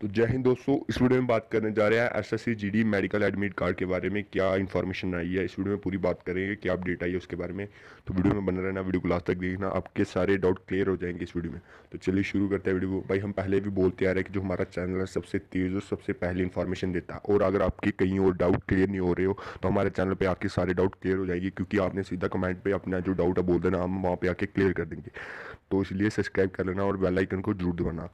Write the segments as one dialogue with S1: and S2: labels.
S1: तो जय हिंद दोस्तों इस वीडियो में बात करने जा रहे हैं S S C G D medical admit card के बारे में क्या इन्फॉर्मेशन आई है इस वीडियो में पूरी बात करेंगे क्या अपडेट आई है उसके बारे में तो वीडियो में बना रहना वीडियो को लास्ट तक देखना आपके सारे डाउट क्लियर हो जाएंगे इस वीडियो में तो चलिए शुरू करते हैं वीडियो को भाई हम पहले भी बोलते आ रहे हैं कि जो हमारा चैनल है सबसे तेज़ और सबसे पहले इन्फॉर्मेशन देता है और अगर आपके कहीं और डाउट क्लियर नहीं हो रहे हो तो हमारे चैनल पर आके सारे डाउट क्लियर हो जाएंगे क्योंकि आपने सीधा कमेंट पर अपना जो डाउट है बोल देना हम वहाँ पर आके क्लियर कर देंगे तो इसलिए सब्सक्राइब कर लेना और बेलाइकन को जरूर दबाना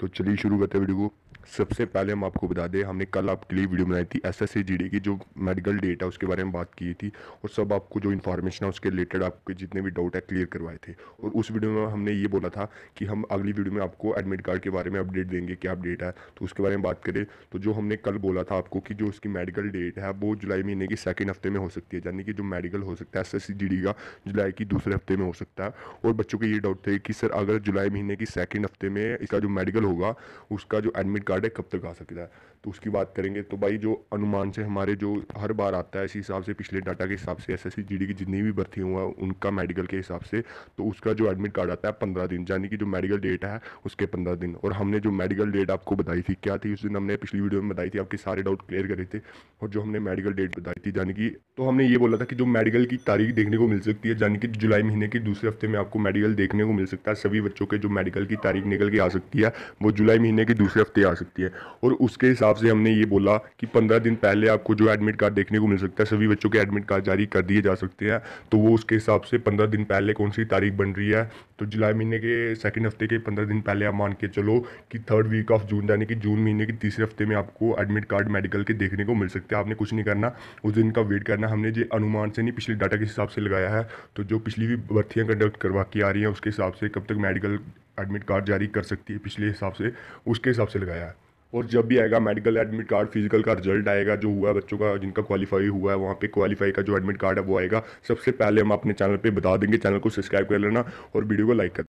S1: तो चलिए शुरू करते हैं वीडियो को सबसे पहले हम आपको बता दें हमने कल आपके लिए वीडियो बनाई थी एस एस की जो मेडिकल डेटा उसके बारे में बात की थी और सब आपको जो इन्फॉर्मेशन है उसके रिलेटेड आपके जितने भी डाउट है क्लियर करवाए थे और उस वीडियो में हमने ये बोला था कि हम अगली वीडियो में आपको एडमिट कार्ड के बारे में अपडेट देंगे क्या अपडेट है तो उसके बारे में बात करें तो जो हमने कल बोला था आपको कि जो उसकी मेडिकल डेट है वो जुलाई महीने की सेकेंड हफ्ते में हो सकती है यानी कि जो मेडिकल हो सकता है एस एस का जुलाई की दूसरे हफ्ते में हो सकता है और बच्चों के ये डाउट थे कि सर अगर जुलाई महीने की सेकेंड हफ्ते में इसका जो मेडिकल होगा उसका जो एडमिट क्रेडिट कार्ड है कब तक आ सकता है तो उसकी बात करेंगे तो भाई जो अनुमान से हमारे जो हर बार आता है इसी हिसाब से पिछले डाटा के हिसाब से एस एस की जितनी भी भर्ती हुआ उनका मेडिकल के हिसाब से तो उसका जो एडमिट कार्ड आता है पंद्रह दिन यानी कि जो मेडिकल डेट है उसके पंद्रह दिन और हमने जो मेडिकल डेट आपको बताई थी क्या थी उस दिन हमने पिछली वीडियो में बताई थी आपके सारे डाउट क्लियर करे थे और जो हमने मेडिकल डेट बताई थी यानी कि तो हमने ये बोला था कि जो मेडिकल की तारीख देखने को मिल सकती है यानी कि जुलाई महीने के दूसरे हफ्ते में आपको मेडिकल देखने को मिल सकता है सभी बच्चों के जो मेडिकल की तारीख निकल के आ सकती है वो जुलाई महीने के दूसरे हफ्ते आ जा सकती है और उसके हिसाब से हमने ये बोला कि पंद्रह दिन पहले आपको जो एडमिट कार्ड देखने को मिल सकता है सभी बच्चों के एडमिट कार्ड जारी कर दिए जा सकते हैं तो वो उसके हिसाब से पंद्रह दिन पहले कौन सी तारीख बन रही है तो जुलाई महीने के सेकेंड हफ्ते के पंद्रह दिन पहले आप मान के चलो कि थर्ड वीक ऑफ जून यानी कि जून महीने के तीसरे हफ्ते में आपको एडमिट कार्ड मेडिकल के देखने को मिल सकते हैं आपने कुछ नहीं करना उस दिन का वेट करना हमने जो अनुमान से नहीं पिछले डाटा के हिसाब से लगाया है तो जो पिछली भी भर्तियाँ कंडक्ट करवा के आ रही हैं उसके हिसाब से कब तक मेडिकल एडमिट कार्ड जारी कर सकती है पिछले हिसाब से उसके हिसाब से लगाया है और जब भी आएगा मेडिकल एडमिट कार्ड फिजिकल का रिजल्ट आएगा जो हुआ है बच्चों का जिनका क्वालिफाई हुआ है वहाँ पे क्वालिफाई का जो एडमिट कार्ड है वो आएगा सबसे पहले हम अपने चैनल पे बता देंगे चैनल को सब्सक्राइब कर लेना और वीडियो को लाइक कर